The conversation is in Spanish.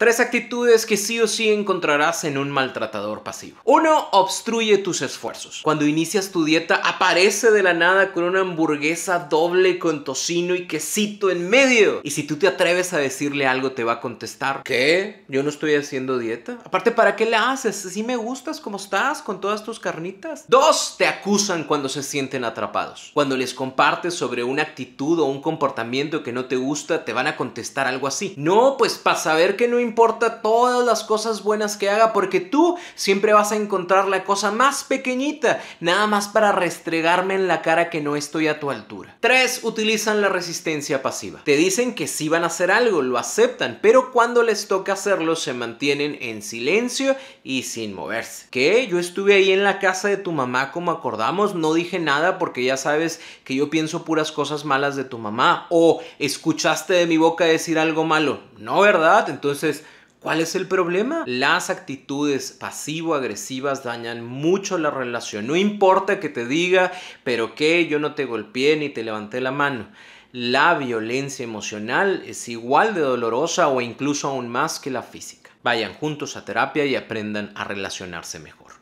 Tres actitudes que sí o sí encontrarás en un maltratador pasivo. Uno, obstruye tus esfuerzos. Cuando inicias tu dieta, aparece de la nada con una hamburguesa doble con tocino y quesito en medio. Y si tú te atreves a decirle algo, te va a contestar, ¿qué? Yo no estoy haciendo dieta. Aparte, ¿para qué la haces? ¿Sí me gustas como estás con todas tus carnitas. Dos, te acusan cuando se sienten atrapados. Cuando les compartes sobre una actitud o un comportamiento que no te gusta, te van a contestar algo así. No, pues para saber que no importa todas las cosas buenas que haga porque tú siempre vas a encontrar la cosa más pequeñita, nada más para restregarme en la cara que no estoy a tu altura. Tres, Utilizan la resistencia pasiva. Te dicen que sí van a hacer algo, lo aceptan, pero cuando les toca hacerlo se mantienen en silencio y sin moverse. Que yo estuve ahí en la casa de tu mamá como acordamos, no dije nada porque ya sabes que yo pienso puras cosas malas de tu mamá o escuchaste de mi boca decir algo malo. No, ¿verdad? Entonces ¿Cuál es el problema? Las actitudes pasivo-agresivas dañan mucho la relación. No importa que te diga, pero que yo no te golpeé ni te levanté la mano la violencia emocional es igual de dolorosa o incluso aún más que la física. Vayan juntos a terapia y aprendan a relacionarse mejor.